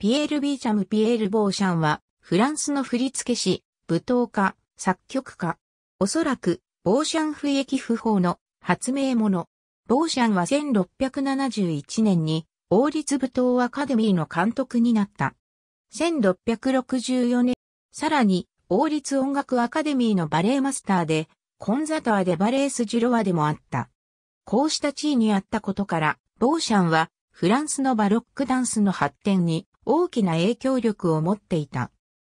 ピエール・ビーチャム・ピエール・ボーシャンは、フランスの振付師、舞踏家、作曲家。おそらく、ボーシャン不益不法の発明者。ボーシャンは1671年に、王立舞踏アカデミーの監督になった。1664年、さらに、王立音楽アカデミーのバレエマスターで、コンザターでバレエスジュロワでもあった。こうした地位にあったことから、ボーシャンは、フランスのバロックダンスの発展に大きな影響力を持っていた。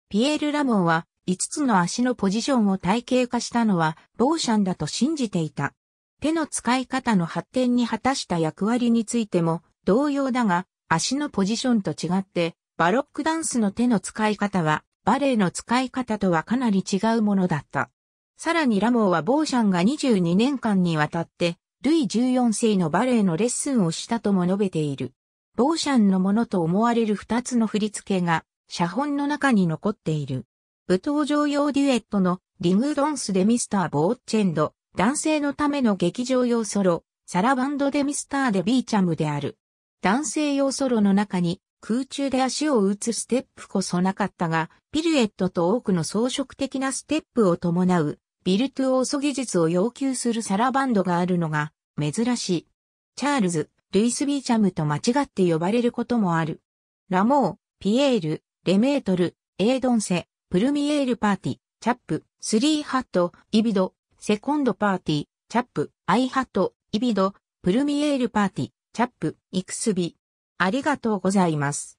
ピエール・ラモーは5つの足のポジションを体系化したのはボーシャンだと信じていた。手の使い方の発展に果たした役割についても同様だが足のポジションと違ってバロックダンスの手の使い方はバレエの使い方とはかなり違うものだった。さらにラモーはボーシャンが22年間にわたってルイ14世のバレエのレッスンをしたとも述べている。ローシャンのものと思われる二つの振り付けが、写本の中に残っている。舞踏上用デュエットのリングドンスでミスター・ボーチェンド、男性のための劇場用ソロ、サラバンドでミスター・デ・ビーチャムである。男性用ソロの中に空中で足を打つステップこそなかったが、ピルエットと多くの装飾的なステップを伴う、ビルトゥオーソ技術を要求するサラバンドがあるのが、珍しい。チャールズ、ルイス・ビーチャムと間違って呼ばれることもある。ラモー、ピエール、レメートル、エードンセ、プルミエールパーティ、チャップ、スリーハット、イビド、セコンドパーティ、チャップ、アイハット、イビド、プルミエールパーティ、チャップ、イクスビ。ありがとうございます。